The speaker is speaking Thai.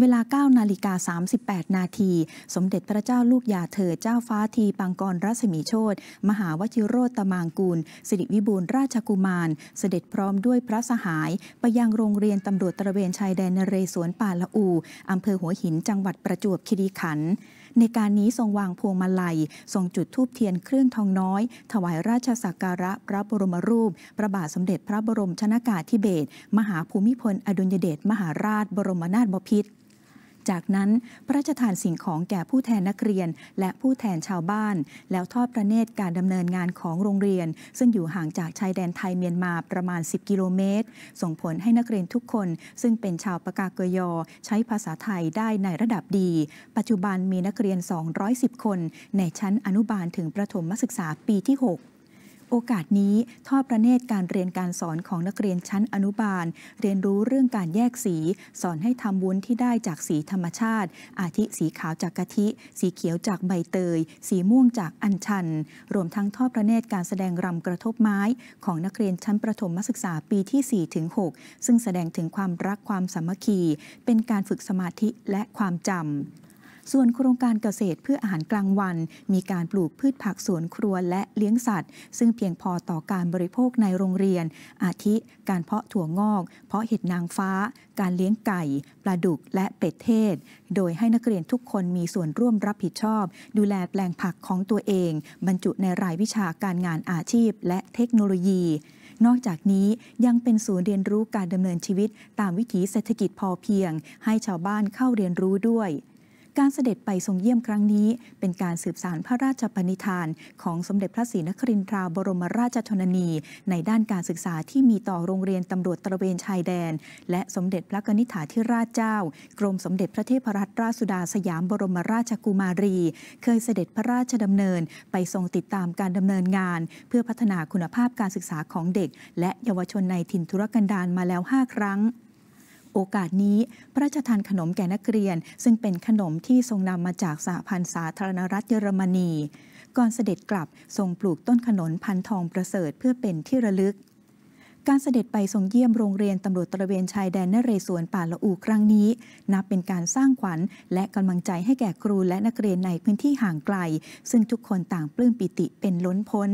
เวลา9นาฬิกา38 นาที สมเด็จพระเจ้าลูกยาเธอเจ้าฟ้าทีปังกรรัศมีโชตมหาวชิโรตมางกูล สิริวิบูลราชกุมาร เสด็จพร้อมด้วยพระสหาย ไปยังโรงเรียนตำรวจตระเวนชายแดนนเรศวรป่าละอู อำเภอหัวหินจังหวัดประจวบคีรีขันธ์ในการนี้ทรงวางพวงมาลัยทรงจุดธูปเทียนเครื่องทองน้อย ถวายราชสักการะพระบรมรูปพระบาทสมเด็จพระบรมชนากาธิเบศรมหาภูมิพลอดุลยเดชมหาราชบรมนาถบพิตรจากนั้นพระราชทานสิ่งของแก่ผู้แทนนักเรียน และผู้แทนชาวบ้าน แล้วทอดพระเนตรการดำเนินงานของโรงเรียน ซึ่งอยู่ห่างจากชายแดนไทยเมียนมาประมาณ 10กิโลเมตรส่งผลให้นักเรียนทุกคน ซึ่งเป็นชาวปากาเกยอ ใช้ภาษาไทยได้ในระดับดี ปัจจุบันมีนักเรียน 210 คน ในชั้นอนุบาลถึงประถมศึกษาปีที่ 6โอกาสนี้ทอดพระเนตรการเรียนการสอนของนักเรียนชั้นอนุบาล เรียนรู้เรื่องการแยกสี สอนให้ทำวุ้นที่ได้จากสีธรรมชาติ อาทิสีขาวจากกะทิ สีเขียวจากใบเตย สีม่วงจากอัญชัน รวมทั้งทอดพระเนตรการแสดงรำกระทบไม้ของนักเรียนชั้นประถมศึกษาปีที่4ถึง6ซึ่งแสดงถึงความรักความสามัคคีเป็นการฝึกสมาธิและความจำส่วนโครงการเกษตรเพื่ออาหารกลางวัน มีการปลูกพืชผักสวนครัว และเลี้ยงสัตว์ ซึ่งเพียงพอต่อการบริโภคในโรงเรียน อาทิการเพาะถั่วงอก เพาะเห็ดนางฟ้า การเลี้ยงไก่ปลาดุกและเป็ดเทศ โดยให้นักเรียนทุกคนมีส่วนร่วมรับผิดชอบ ดูแลแปลงผักของตัวเอง บรรจุในรายวิชาการงานอาชีพ และเทคโนโลยี นอกจากนี้ยังเป็นศูนย์เรียนรู้การดำเนินชีวิต ตามวิถีเศรษฐกิจพอเพียง ให้ชาวบ้านเข้าเรียนรู้ด้วยการเสด็จไปทรงเยี่ยมครั้งนี้เป็นการสืบสานพระราชปณิธาน ของสมเด็จพระศรีนครินทราบรมราชชนนี ในด้านการศึกษาที่มีต่อโรงเรียนตำรวจตระเวนชายแดน และสมเด็จพระกนิษฐาธิราชเจ้า กรมสมเด็จพระเทพรัตนราชสุดาสยามบรมราชกุมารี เคยเสด็จพระราชดำเนินไปทรงติดตามการดำเนินงาน เพื่อพัฒนาคุณภาพการศึกษาของเด็ก และเยาวชนในถิ่นทุรกันดารมาแล้ว5ครั้งโอกาสนี้ พระราชทานขนมแก่นักเรียน ซึ่งเป็นขนมที่ทรงนำมาจากสหพันธ์สาธารณรัฐเยอรมนี ก่อนเสด็จกลับทรงปลูกต้นขนมนพันทองประเสริฐเพื่อเป็นที่ระลึก การเสด็จไปทรงเยี่ยมโรงเรียนตำรวจตระเวนชายแดนนเรศวรป่าละอูครั้งนี้ นับเป็นการสร้างขวัญและกำลังใจให้แก่ครูและนักเรียนในพื้นที่ห่างไกล ซึ่งทุกคนต่างปลื้มปิติเป็นล้นพ้น